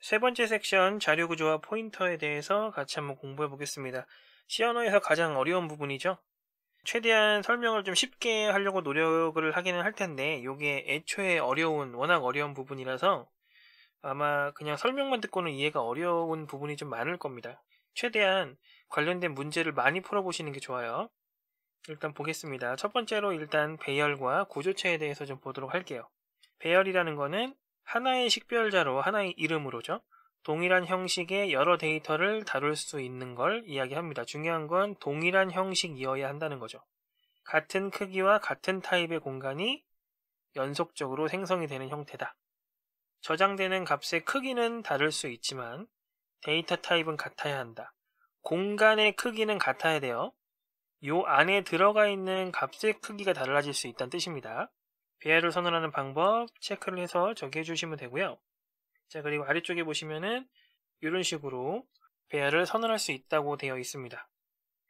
세 번째 섹션 자료 구조와 포인터에 대해서 같이 한번 공부해 보겠습니다. 시 언어에서 가장 어려운 부분이죠. 최대한 설명을 좀 쉽게 하려고 노력을 하기는 할 텐데 이게 애초에 어려운 워낙 어려운 부분이라서 아마 그냥 설명만 듣고는 이해가 어려운 부분이 좀 많을 겁니다. 최대한 관련된 문제를 많이 풀어보시는 게 좋아요. 일단 보겠습니다. 첫 번째로 일단 배열과 구조체에 대해서 좀 보도록 할게요. 배열이라는 거는 하나의 식별자로 하나의 이름으로죠. 동일한 형식의 여러 데이터를 다룰 수 있는 걸 이야기합니다. 중요한 건 동일한 형식이어야 한다는 거죠. 같은 크기와 같은 타입의 공간이 연속적으로 생성이 되는 형태다. 저장되는 값의 크기는 다를 수 있지만 데이터 타입은 같아야 한다. 공간의 크기는 같아야 돼요. 요 안에 들어가 있는 값의 크기가 달라질 수 있다는 뜻입니다. 배열을 선언하는 방법 체크를 해서 적기해 주시면 되고요. 자 그리고 아래쪽에 보시면은 이런 식으로 배열을 선언할 수 있다고 되어 있습니다.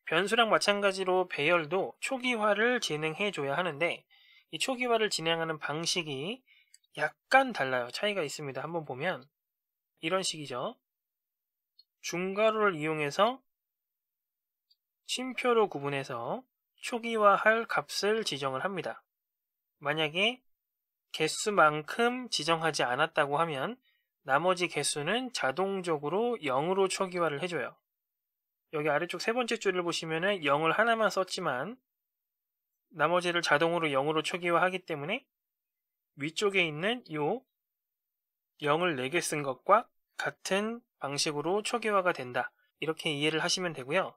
변수랑 마찬가지로 배열도 초기화를 진행해 줘야 하는데 이 초기화를 진행하는 방식이 약간 달라요. 차이가 있습니다. 한번 보면 이런 식이죠. 중괄호를 이용해서 쉼표로 구분해서 초기화할 값을 지정을 합니다. 만약에 개수만큼 지정하지 않았다고 하면 나머지 개수는 자동적으로 0으로 초기화를 해줘요. 여기 아래쪽 세 번째 줄을 보시면 0을 하나만 썼지만 나머지를 자동으로 0으로 초기화하기 때문에 위쪽에 있는 요 0을 4개 쓴 것과 같은 방식으로 초기화가 된다. 이렇게 이해를 하시면 되고요.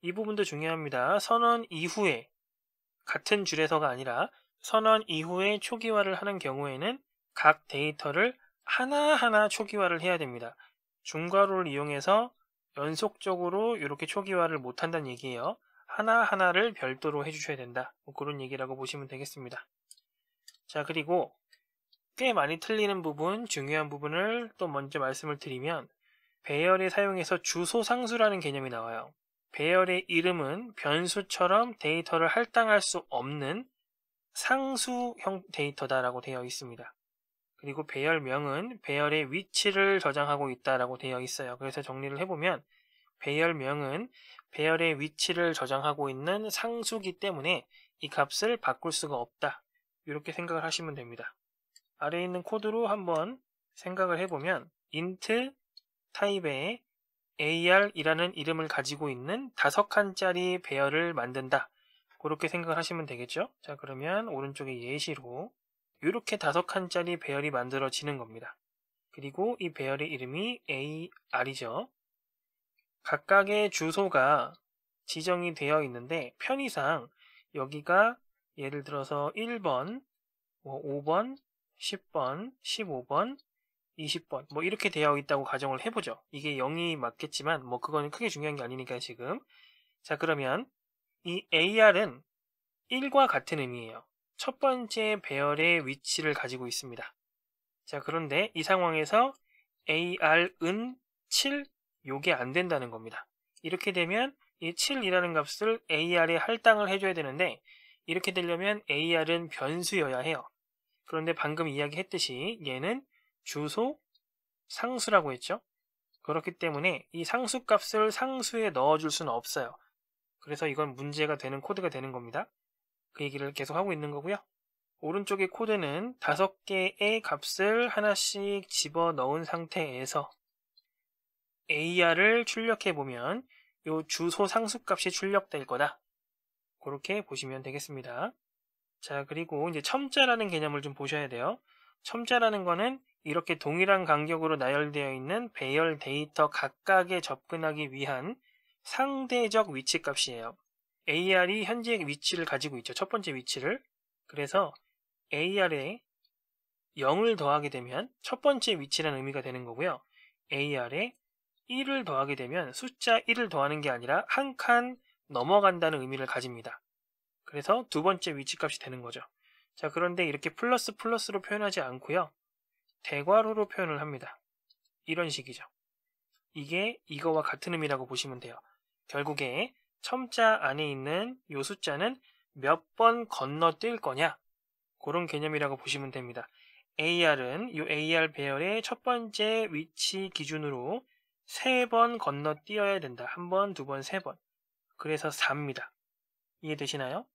이 부분도 중요합니다. 선언 이후에 같은 줄에서가 아니라 선언 이후에 초기화를 하는 경우에는 각 데이터를 하나하나 초기화를 해야 됩니다. 중괄호를 이용해서 연속적으로 이렇게 초기화를 못한다는 얘기예요. 하나하나를 별도로 해주셔야 된다. 뭐 그런 얘기라고 보시면 되겠습니다. 자, 그리고 꽤 많이 틀리는 부분, 중요한 부분을 또 먼저 말씀을 드리면 배열에 사용해서 주소 상수라는 개념이 나와요. 배열의 이름은 변수처럼 데이터를 할당할 수 없는 상수형 데이터다라고 되어 있습니다. 그리고 배열명은 배열의 위치를 저장하고 있다라고 되어 있어요. 그래서 정리를 해보면 배열명은 배열의 위치를 저장하고 있는 상수기 때문에 이 값을 바꿀 수가 없다. 이렇게 생각을 하시면 됩니다. 아래에 있는 코드로 한번 생각을 해보면 int 타입의 ar이라는 이름을 가지고 있는 다섯 칸짜리 배열을 만든다 그렇게 생각을 하시면 되겠죠? 자, 그러면 오른쪽에 예시로 이렇게 다섯 칸짜리 배열이 만들어지는 겁니다. 그리고 이 배열의 이름이 AR이죠. 각각의 주소가 지정이 되어 있는데 편의상 여기가 예를 들어서 1번, 5번, 10번, 15번, 20번 뭐 이렇게 되어 있다고 가정을 해보죠. 이게 0이 맞겠지만 뭐 그건 크게 중요한 게 아니니까 지금 자 그러면 이 AR은 1과 같은 의미예요. 첫 번째 배열의 위치를 가지고 있습니다. 자, 그런데 이 상황에서 AR은 7, 요게 안 된다는 겁니다. 이렇게 되면 이 7이라는 값을 AR에 할당을 해줘야 되는데 이렇게 되려면 AR은 변수여야 해요. 그런데 방금 이야기했듯이 얘는 주소, 상수라고 했죠? 그렇기 때문에 이 상수값을 상수에 넣어줄 수는 없어요. 그래서 이건 문제가 되는 코드가 되는 겁니다. 그 얘기를 계속 하고 있는 거고요. 오른쪽의 코드는 다섯 개의 값을 하나씩 집어 넣은 상태에서 AR을 출력해 보면 이 주소 상수값이 출력될 거다. 그렇게 보시면 되겠습니다. 자, 그리고 이제 첨자라는 개념을 좀 보셔야 돼요. 첨자라는 거는 이렇게 동일한 간격으로 나열되어 있는 배열 데이터 각각에 접근하기 위한 상대적 위치 값이에요. AR이 현재 위치를 가지고 있죠. 첫 번째 위치를. 그래서 AR에 0을 더하게 되면 첫 번째 위치라는 의미가 되는 거고요. AR에 1을 더하게 되면 숫자 1을 더하는 게 아니라 한 칸 넘어간다는 의미를 가집니다. 그래서 두 번째 위치 값이 되는 거죠. 자, 그런데 이렇게 플러스 플러스로 표현하지 않고요. 대괄호로 표현을 합니다. 이런 식이죠. 이게 이거와 같은 의미라고 보시면 돼요. 결국에 첨자 안에 있는 요 숫자는 몇 번 건너뛸 거냐 그런 개념이라고 보시면 됩니다. AR은 이 AR 배열의 첫 번째 위치 기준으로 세 번 건너뛰어야 된다. 한 번, 두 번, 세 번. 그래서 4입니다. 이해되시나요?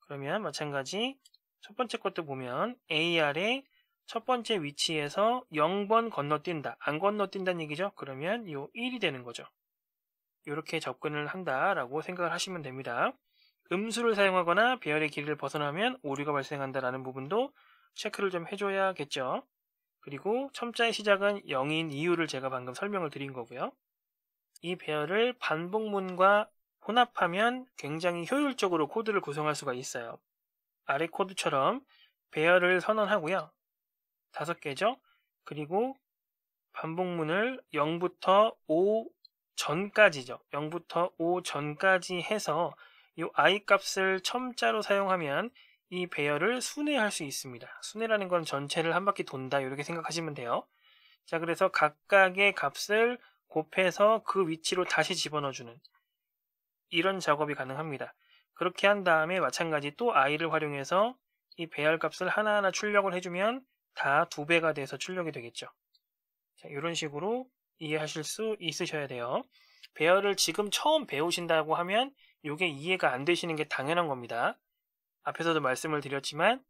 그러면 마찬가지 첫 번째 것도 보면 AR의 첫 번째 위치에서 0번 건너뛴다. 안 건너뛴다는 얘기죠? 그러면 요 1이 되는 거죠. 이렇게 접근을 한다라고 생각을 하시면 됩니다. 음수를 사용하거나 배열의 길이를 벗어나면 오류가 발생한다라는 부분도 체크를 좀 해줘야겠죠. 그리고 첨자의 시작은 0인 이유를 제가 방금 설명을 드린 거고요. 이 배열을 반복문과 혼합하면 굉장히 효율적으로 코드를 구성할 수가 있어요. 아래 코드처럼 배열을 선언하고요. 다섯 개죠. 그리고 반복문을 0부터 5, 전까지죠. 0부터 5 전까지 해서 이 i 값을 첨자로 사용하면 이 배열을 순회할 수 있습니다. 순회라는 건 전체를 한 바퀴 돈다 이렇게 생각하시면 돼요. 자 그래서 각각의 값을 곱해서 그 위치로 다시 집어넣어주는 이런 작업이 가능합니다. 그렇게 한 다음에 마찬가지 또 i를 활용해서 이 배열 값을 하나하나 출력을 해주면 다 두 배가 돼서 출력이 되겠죠. 자, 이런 식으로 이해하실 수 있으셔야 돼요. 배열을 지금 처음 배우신다고 하면 이게 이해가 안 되시는 게 당연한 겁니다. 앞에서도 말씀을 드렸지만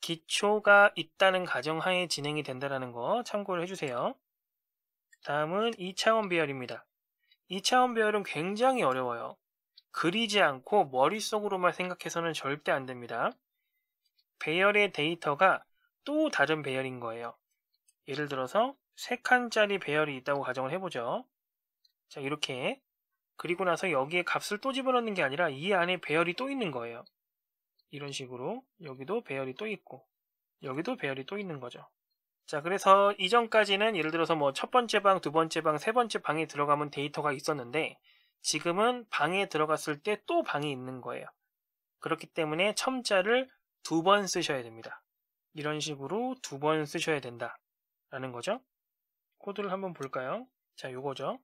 기초가 있다는 가정하에 진행이 된다는 거 참고를 해주세요. 다음은 2차원 배열입니다. 2차원 배열은 굉장히 어려워요. 그리지 않고 머릿속으로만 생각해서는 절대 안 됩니다. 배열의 데이터가 또 다른 배열인 거예요. 예를 들어서 3칸짜리 배열이 있다고 가정을 해보죠. 자 이렇게 그리고 나서 여기에 값을 또 집어넣는 게 아니라 이 안에 배열이 또 있는 거예요. 이런 식으로 여기도 배열이 또 있고 여기도 배열이 또 있는 거죠. 자 그래서 이전까지는 예를 들어서 뭐 첫 번째 방, 두 번째 방, 세 번째 방에 들어가면 데이터가 있었는데 지금은 방에 들어갔을 때 또 방이 있는 거예요. 그렇기 때문에 첨자를 두 번 쓰셔야 됩니다. 이런 식으로 두 번 쓰셔야 된다라는 거죠. 코드를 한번 볼까요? 자, 요거죠.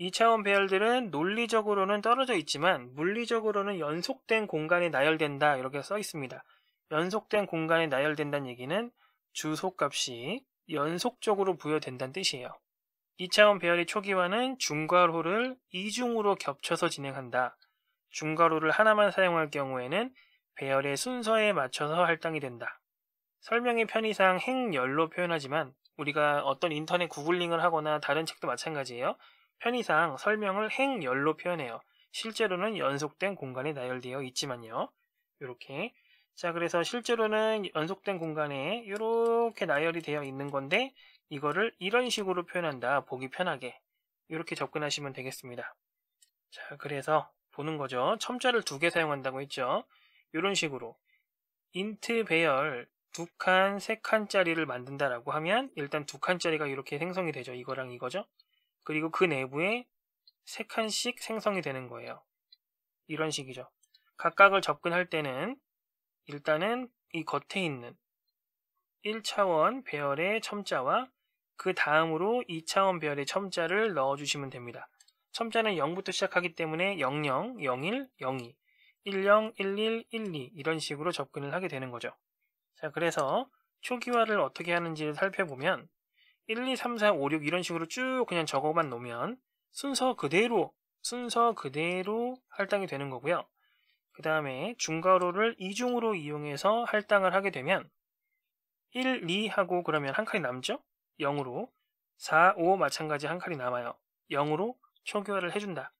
2차원 배열들은 논리적으로는 떨어져 있지만 물리적으로는 연속된 공간에 나열된다 이렇게 써 있습니다. 연속된 공간에 나열된다는 얘기는 주소값이 연속적으로 부여된다는 뜻이에요. 2차원 배열의 초기화는 중괄호를 이중으로 겹쳐서 진행한다. 중괄호를 하나만 사용할 경우에는 배열의 순서에 맞춰서 할당이 된다. 설명의 편의상 행열로 표현하지만 우리가 어떤 인터넷 구글링을 하거나 다른 책도 마찬가지예요. 편의상 설명을 행열로 표현해요. 실제로는 연속된 공간에 나열되어 있지만요. 이렇게 자 그래서 실제로는 연속된 공간에 이렇게 나열이 되어 있는 건데 이거를 이런 식으로 표현한다. 보기 편하게 이렇게 접근하시면 되겠습니다. 자 그래서 보는 거죠. 첨자를 두 개 사용한다고 했죠. 이런 식으로 인트 배열 두 칸, 세 칸짜리를 만든다라고 하면 일단 두 칸짜리가 이렇게 생성이 되죠. 이거랑 이거죠. 그리고 그 내부에 세 칸씩 생성이 되는 거예요. 이런 식이죠. 각각을 접근할 때는 일단은 이 겉에 있는 1차원 배열의 첨자와 그 다음으로 2차원 배열의 첨자를 넣어주시면 됩니다. 첨자는 0부터 시작하기 때문에 00, 01, 02, 10, 11, 12 이런 식으로 접근을 하게 되는 거죠. 자, 그래서 초기화를 어떻게 하는지를 살펴보면 1, 2, 3, 4, 5, 6 이런 식으로 쭉 그냥 적어만 놓으면 순서 그대로 순서 그대로 할당이 되는 거고요. 그 다음에 중괄호를 이중으로 이용해서 할당을 하게 되면 1, 2하고 그러면 한 칸이 남죠? 0으로 4, 5 마찬가지 한 칸이 남아요. 0으로 초기화를 해준다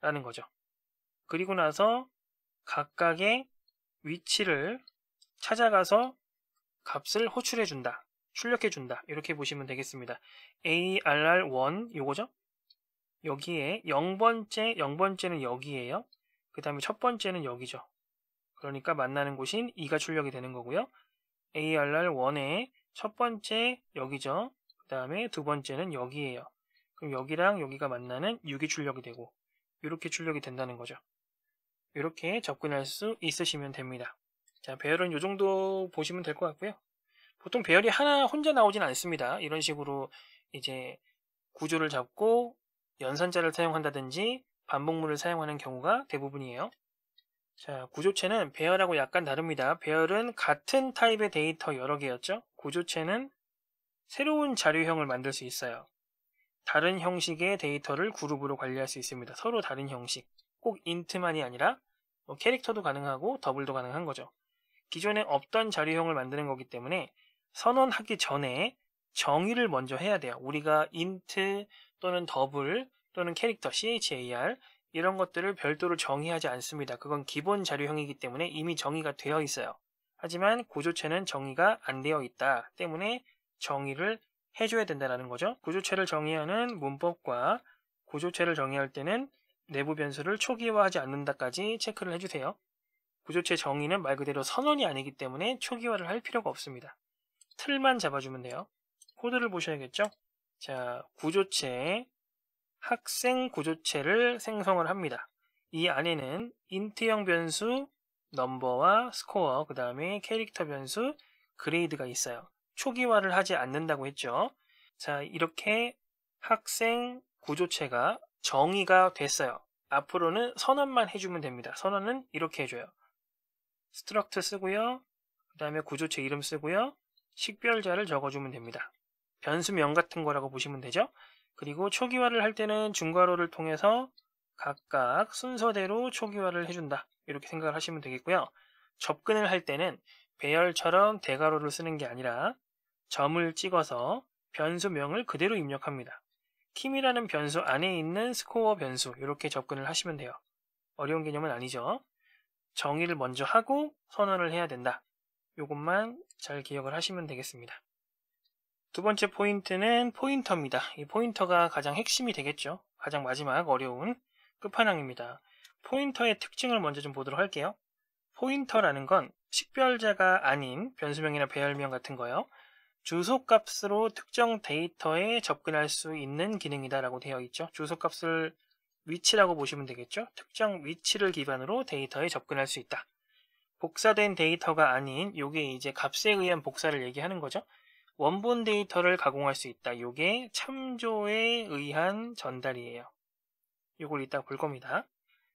라는 거죠. 그리고 나서 각각의 위치를 찾아가서 값을 호출해준다. 출력해준다. 이렇게 보시면 되겠습니다. arr1 요거죠? 여기에 0번째, 0번째는 여기에요. 그 다음에 첫 번째는 여기죠. 그러니까 만나는 곳인 2가 출력이 되는 거고요. arr1의 첫 번째 여기죠. 그 다음에 두 번째는 여기에요. 그럼 여기랑 여기가 만나는 6이 출력이 되고 이렇게 출력이 된다는 거죠. 이렇게 접근할 수 있으시면 됩니다. 자, 배열은 이 정도 보시면 될 것 같고요. 보통 배열이 하나 혼자 나오진 않습니다. 이런 식으로 이제 구조를 잡고 연산자를 사용한다든지 반복물을 사용하는 경우가 대부분이에요. 자, 구조체는 배열하고 약간 다릅니다. 배열은 같은 타입의 데이터 여러 개였죠. 구조체는 새로운 자료형을 만들 수 있어요. 다른 형식의 데이터를 그룹으로 관리할 수 있습니다. 서로 다른 형식. 꼭 인트만이 아니라 뭐 캐릭터도 가능하고 더블도 가능한 거죠. 기존에 없던 자료형을 만드는 거기 때문에 선언하기 전에 정의를 먼저 해야 돼요. 우리가 인트 또는 더블 또는 캐릭터 char 이런 것들을 별도로 정의하지 않습니다. 그건 기본 자료형이기 때문에 이미 정의가 되어 있어요. 하지만 구조체는 정의가 안 되어 있다 때문에 정의를 해줘야 된다는 거죠. 구조체를 정의하는 문법과 구조체를 정의할 때는 내부 변수를 초기화하지 않는다까지 체크를 해주세요. 구조체 정의는 말 그대로 선언이 아니기 때문에 초기화를 할 필요가 없습니다. 틀만 잡아주면 돼요. 코드를 보셔야겠죠? 자, 구조체, 학생 구조체를 생성을 합니다. 이 안에는 인트형 변수, 넘버와 스코어, 그 다음에 캐릭터 변수, 그레이드가 있어요. 초기화를 하지 않는다고 했죠. 자, 이렇게 학생 구조체가 정의가 됐어요. 앞으로는 선언만 해주면 됩니다. 선언은 이렇게 해줘요. 스트럭트 쓰고요. 그 다음에 구조체 이름 쓰고요. 식별자를 적어주면 됩니다. 변수명 같은 거라고 보시면 되죠. 그리고 초기화를 할 때는 중괄호를 통해서 각각 순서대로 초기화를 해준다. 이렇게 생각을 하시면 되겠고요. 접근을 할 때는 배열처럼 대괄호를 쓰는 게 아니라 점을 찍어서 변수명을 그대로 입력합니다. 팀이라는 변수 안에 있는 스코어 변수 이렇게 접근을 하시면 돼요. 어려운 개념은 아니죠. 정의를 먼저 하고 선언을 해야 된다. 이것만 잘 기억을 하시면 되겠습니다. 두 번째 포인트는 포인터입니다. 이 포인터가 가장 핵심이 되겠죠. 가장 마지막 어려운 끝판왕입니다. 포인터의 특징을 먼저 좀 보도록 할게요. 포인터라는 건 식별자가 아닌 변수명이나 배열명 같은 거요. 주소값으로 특정 데이터에 접근할 수 있는 기능이다라고 되어 있죠. 주소값을 위치라고 보시면 되겠죠. 특정 위치를 기반으로 데이터에 접근할 수 있다. 복사된 데이터가 아닌 요게 이제 값에 의한 복사를 얘기하는 거죠. 원본 데이터를 가공할 수 있다. 요게 참조에 의한 전달이에요. 요걸 이따 볼 겁니다.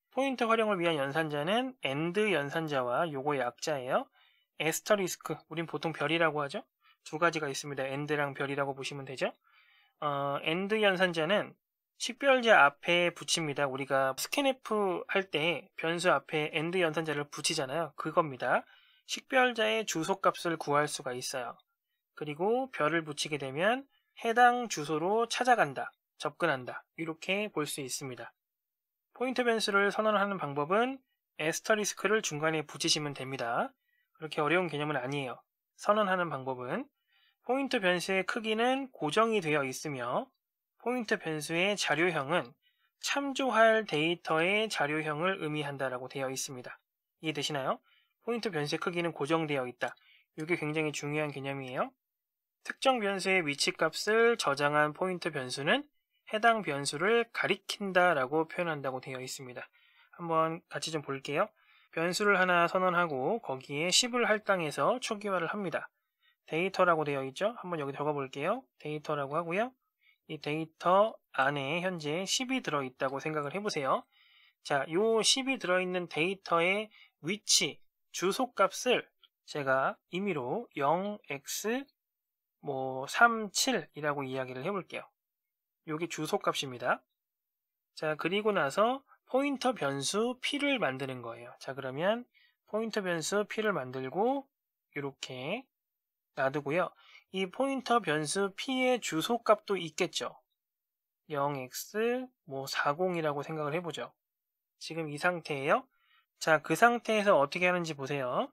포인트 활용을 위한 연산자는 AND 연산자와 요거의 약자예요. 에스터리스크, 우린 보통 별이라고 하죠. 두 가지가 있습니다. AND랑 별이라고 보시면 되죠. 어, AND 연산자는 식별자 앞에 붙입니다. 우리가 스캔F 할 때 변수 앞에 AND 연산자를 붙이잖아요. 그겁니다. 식별자의 주소값을 구할 수가 있어요. 그리고 별을 붙이게 되면 해당 주소로 찾아간다, 접근한다 이렇게 볼 수 있습니다. 포인트 변수를 선언하는 방법은 에스터리스크를 중간에 붙이시면 됩니다. 그렇게 어려운 개념은 아니에요. 선언하는 방법은 포인트 변수의 크기는 고정이 되어 있으며 포인트 변수의 자료형은 참조할 데이터의 자료형을 의미한다라고 되어 있습니다. 이해되시나요? 포인트 변수의 크기는 고정되어 있다. 이게 굉장히 중요한 개념이에요. 특정 변수의 위치값을 저장한 포인트 변수는 해당 변수를 가리킨다라고 표현한다고 되어 있습니다. 한번 같이 좀 볼게요. 변수를 하나 선언하고 거기에 10을 할당해서 초기화를 합니다. 데이터라고 되어 있죠? 한번 여기 적어볼게요. 데이터라고 하고요. 이 데이터 안에 현재 10이 들어있다고 생각을 해보세요. 자, 요 10이 들어있는 데이터의 위치, 주소값을 제가 임의로 0x 뭐 37이라고 이야기를 해볼게요. 요게 주소값입니다. 자, 그리고 나서 포인터 변수 p를 만드는 거예요. 자, 그러면 포인터 변수 p를 만들고 이렇게 놔두고요. 이 포인터 변수 p의 주소값도 있겠죠. 0x 뭐 40이라고 생각을 해보죠. 지금 이 상태예요. 자, 그 상태에서 어떻게 하는지 보세요.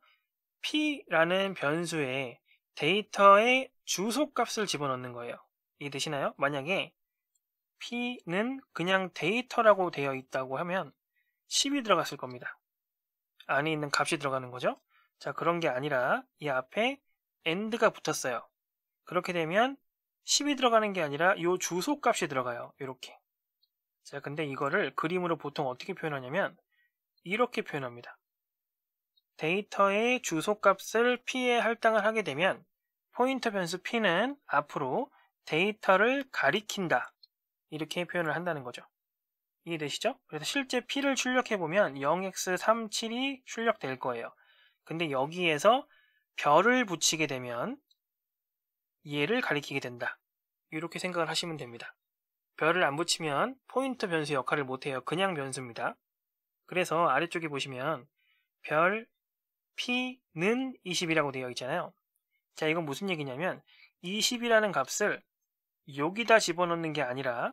p라는 변수에 데이터의 주소값을 집어넣는 거예요. 이해되시나요? 만약에 p는 그냥 데이터라고 되어 있다고 하면 10이 들어갔을 겁니다. 안에 있는 값이 들어가는 거죠. 자, 그런 게 아니라 이 앞에 end가 붙었어요. 그렇게 되면 10이 들어가는 게 아니라 이 주소값이 들어가요. 이렇게. 자, 근데 이거를 그림으로 보통 어떻게 표현하냐면 이렇게 표현합니다. 데이터의 주소값을 p에 할당을 하게 되면 포인터 변수 p는 앞으로 데이터를 가리킨다. 이렇게 표현을 한다는 거죠. 이해되시죠? 그래서 실제 p를 출력해보면 0x37이 출력될 거예요. 근데 여기에서 별을 붙이게 되면 이해를 가리키게 된다. 이렇게 생각을 하시면 됩니다. 별을 안 붙이면 포인트 변수 역할을 못해요. 그냥 변수입니다. 그래서 아래쪽에 보시면 별 p는 20이라고 되어 있잖아요. 자 이건 무슨 얘기냐면 20이라는 값을 여기다 집어넣는 게 아니라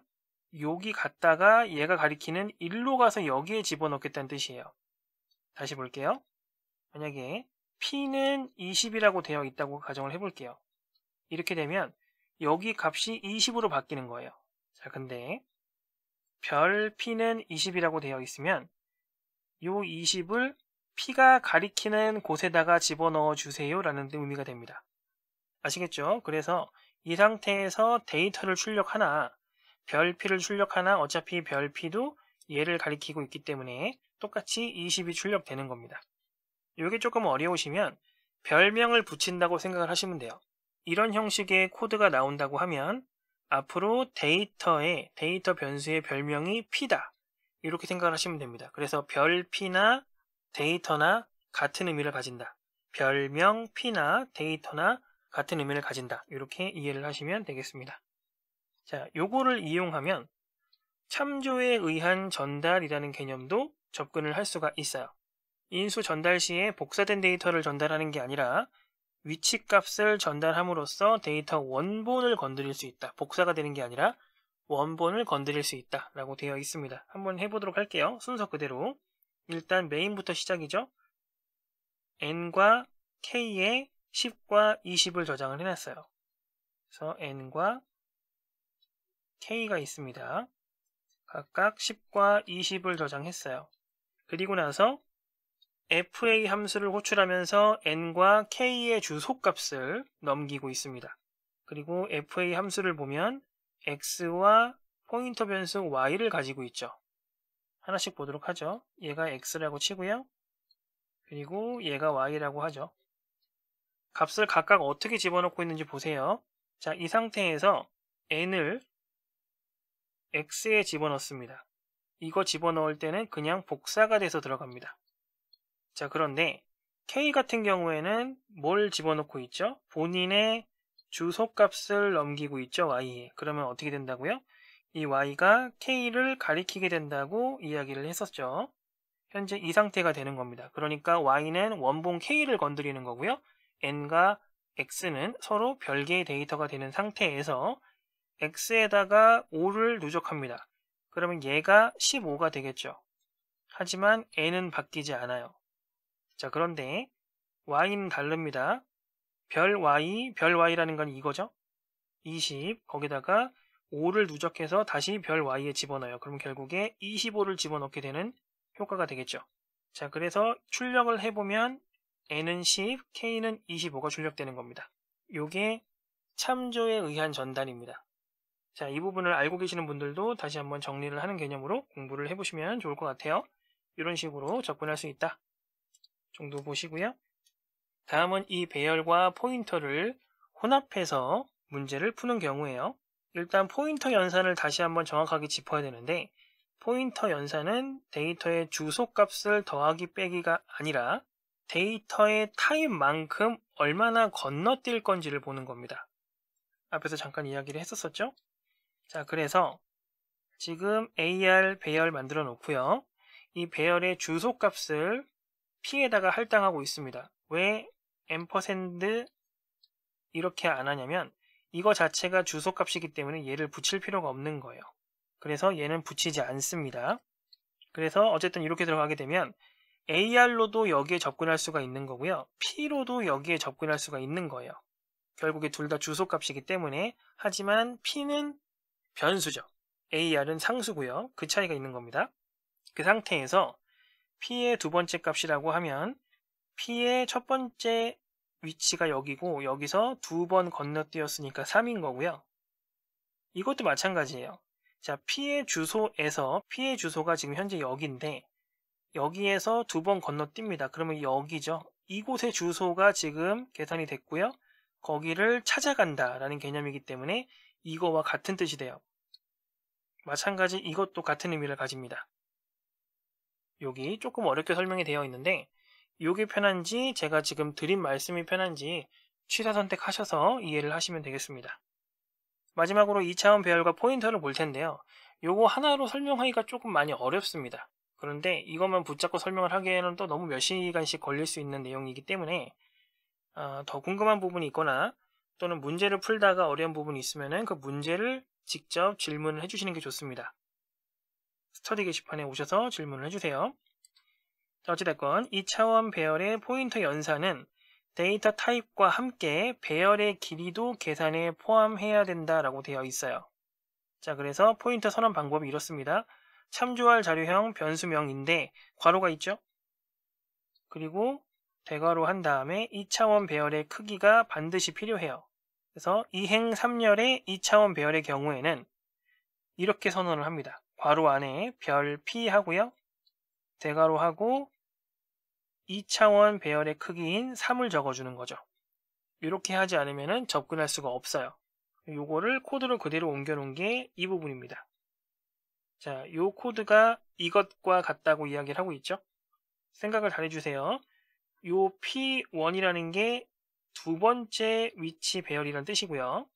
여기 갔다가 얘가 가리키는 1로 가서 여기에 집어넣겠다는 뜻이에요. 다시 볼게요. 만약에 p는 20이라고 되어 있다고 가정을 해볼게요. 이렇게 되면 여기 값이 20으로 바뀌는 거예요. 자, 근데 별 P는 20이라고 되어 있으면 요 20을 P가 가리키는 곳에다가 집어넣어 주세요 라는 의미가 됩니다. 아시겠죠? 그래서 이 상태에서 데이터를 출력하나 별 P를 출력하나 어차피 별 P도 얘를 가리키고 있기 때문에 똑같이 20이 출력되는 겁니다. 이게 조금 어려우시면 별명을 붙인다고 생각을 하시면 돼요. 이런 형식의 코드가 나온다고 하면 앞으로 데이터의 데이터 변수의 별명이 p다 이렇게 생각하시면 됩니다. 그래서 별 p나 데이터나 같은 의미를 가진다. 별명 p나 데이터나 같은 의미를 가진다. 이렇게 이해를 하시면 되겠습니다. 자, 요거를 이용하면 참조에 의한 전달이라는 개념도 접근을 할 수가 있어요. 인수 전달 시에 복사된 데이터를 전달하는 게 아니라 위치값을 전달함으로써 데이터 원본을 건드릴 수 있다. 복사가 되는 게 아니라 원본을 건드릴 수 있다 라고 되어 있습니다. 한번 해보도록 할게요. 순서 그대로 일단 메인부터 시작이죠. n과 k에 10과 20을 저장을 해놨어요. 그래서 n과 k가 있습니다. 각각 10과 20을 저장했어요. 그리고 나서 fa 함수를 호출하면서 n과 k의 주소값을 넘기고 있습니다. 그리고 fa 함수를 보면 x와 포인터 변수 y를 가지고 있죠. 하나씩 보도록 하죠. 얘가 x라고 치고요. 그리고 얘가 y라고 하죠. 값을 각각 어떻게 집어넣고 있는지 보세요. 자, 이 상태에서 n을 x에 집어넣습니다. 이거 집어넣을 때는 그냥 복사가 돼서 들어갑니다. 자, 그런데 K 같은 경우에는 뭘 집어넣고 있죠? 본인의 주소값을 넘기고 있죠, Y에. 그러면 어떻게 된다고요? 이 Y가 K를 가리키게 된다고 이야기를 했었죠. 현재 이 상태가 되는 겁니다. 그러니까 Y는 원본 K를 건드리는 거고요. N과 X는 서로 별개의 데이터가 되는 상태에서 X에다가 5를 누적합니다. 그러면 얘가 15가 되겠죠. 하지만 N은 바뀌지 않아요. 자, 그런데 y는 다릅니다. 별 y, 별 y라는 건 이거죠? 20, 거기다가 5를 누적해서 다시 별 y에 집어넣어요. 그럼 결국에 25를 집어넣게 되는 효과가 되겠죠. 자, 그래서 출력을 해보면 n은 10, k는 25가 출력되는 겁니다. 요게 참조에 의한 전단입니다 자, 이 부분을 알고 계시는 분들도 다시 한번 정리를 하는 개념으로 공부를 해보시면 좋을 것 같아요. 이런 식으로 접근할 수 있다. 정도 보시고요. 다음은 이 배열과 포인터를 혼합해서 문제를 푸는 경우에요. 일단 포인터 연산을 다시 한번 정확하게 짚어야 되는데 포인터 연산은 데이터의 주소값을 더하기 빼기가 아니라 데이터의 타입만큼 얼마나 건너뛸 건지를 보는 겁니다. 앞에서 잠깐 이야기를 했었었죠? 자, 그래서 지금 AR 배열 만들어 놓고요. 이 배열의 주소값을 P에다가 할당하고 있습니다. 왜 M% 이렇게 안 하냐면 이거 자체가 주소값이기 때문에 얘를 붙일 필요가 없는 거예요. 그래서 얘는 붙이지 않습니다. 그래서 어쨌든 이렇게 들어가게 되면 AR로도 여기에 접근할 수가 있는 거고요. P로도 여기에 접근할 수가 있는 거예요. 결국에 둘 다 주소값이기 때문에 하지만 P는 변수죠. AR은 상수고요. 그 차이가 있는 겁니다. 그 상태에서 P의 두 번째 값이라고 하면 P의 첫 번째 위치가 여기고 여기서 두 번 건너뛰었으니까 3인 거고요. 이것도 마찬가지예요. 자, P의 주소에서 P의 주소가 지금 현재 여기인데 여기에서 두 번 건너뜁니다. 그러면 여기죠. 이곳의 주소가 지금 계산이 됐고요. 거기를 찾아간다라는 개념이기 때문에 이거와 같은 뜻이 돼요. 마찬가지 이것도 같은 의미를 가집니다. 여기 조금 어렵게 설명이 되어 있는데 이게 편한지 제가 지금 드린 말씀이 편한지 취사 선택하셔서 이해를 하시면 되겠습니다. 마지막으로 2차원 배열과 포인터를 볼 텐데요. 요거 하나로 설명하기가 조금 많이 어렵습니다. 그런데 이것만 붙잡고 설명을 하기에는 또 너무 몇 시간씩 걸릴 수 있는 내용이기 때문에 어, 더 궁금한 부분이 있거나 또는 문제를 풀다가 어려운 부분이 있으면 그 문제를 직접 질문을 해주시는 게 좋습니다. 스터디 게시판에 오셔서 질문을 해주세요. 어찌됐건 2차원 배열의 포인터 연산은 데이터 타입과 함께 배열의 길이도 계산에 포함해야 된다라고 되어 있어요. 자, 그래서 포인터 선언 방법이 이렇습니다. 참조할 자료형 변수명인데 괄호가 있죠? 그리고 대괄호 한 다음에 2차원 배열의 크기가 반드시 필요해요. 그래서 이행 3열의 2차원 배열의 경우에는 이렇게 선언을 합니다. 괄호 안에 별 P 하고요. 대괄호 하고 2차원 배열의 크기인 3을 적어주는 거죠. 이렇게 하지 않으면 접근할 수가 없어요. 요거를 코드로 그대로 옮겨놓은 게 이 부분입니다. 자, 요 코드가 이것과 같다고 이야기를 하고 있죠. 생각을 잘해주세요. 요 P1이라는 게 두 번째 위치 배열이란 뜻이고요.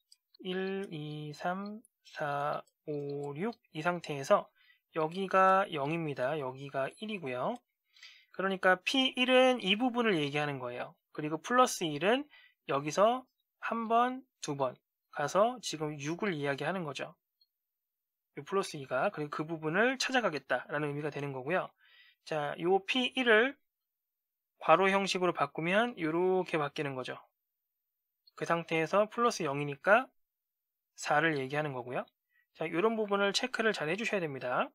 1, 2, 3, 4, 5, 6 이 상태에서 여기가 0입니다. 여기가 1이고요. 그러니까 P1은 이 부분을 얘기하는 거예요. 그리고 플러스 1은 여기서 한 번, 두 번 가서 지금 6을 이야기하는 거죠. 플러스 2가 그리고 그 부분을 찾아가겠다라는 의미가 되는 거고요. 자, 이 P1을 괄호 형식으로 바꾸면 이렇게 바뀌는 거죠. 그 상태에서 플러스 0이니까 4를 얘기하는 거고요. 자, 이런 부분을 체크를 잘 해주셔야 됩니다.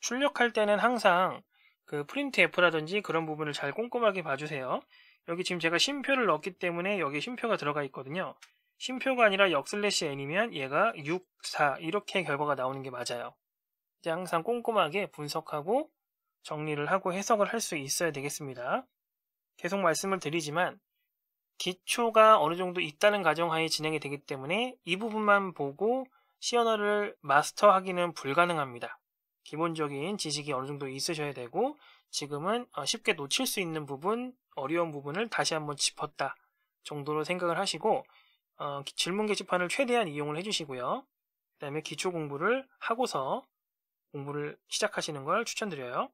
출력할 때는 항상 그 프린트 F라든지 그런 부분을 잘 꼼꼼하게 봐주세요. 여기 지금 제가 심표를 넣었기 때문에 여기 심표가 들어가 있거든요. 심표가 아니라 역슬래시 n이면 얘가 6, 4 이렇게 결과가 나오는 게 맞아요. 이제 항상 꼼꼼하게 분석하고 정리를 하고 해석을 할 수 있어야 되겠습니다. 계속 말씀을 드리지만 기초가 어느 정도 있다는 가정하에 진행이 되기 때문에 이 부분만 보고 시 언어를 마스터하기는 불가능합니다. 기본적인 지식이 어느 정도 있으셔야 되고 지금은 어, 쉽게 놓칠 수 있는 부분, 어려운 부분을 다시 한번 짚었다 정도로 생각을 하시고 어, 질문 게시판을 최대한 이용을 해주시고요. 그 다음에 기초 공부를 하고서 공부를 시작하시는 걸 추천드려요.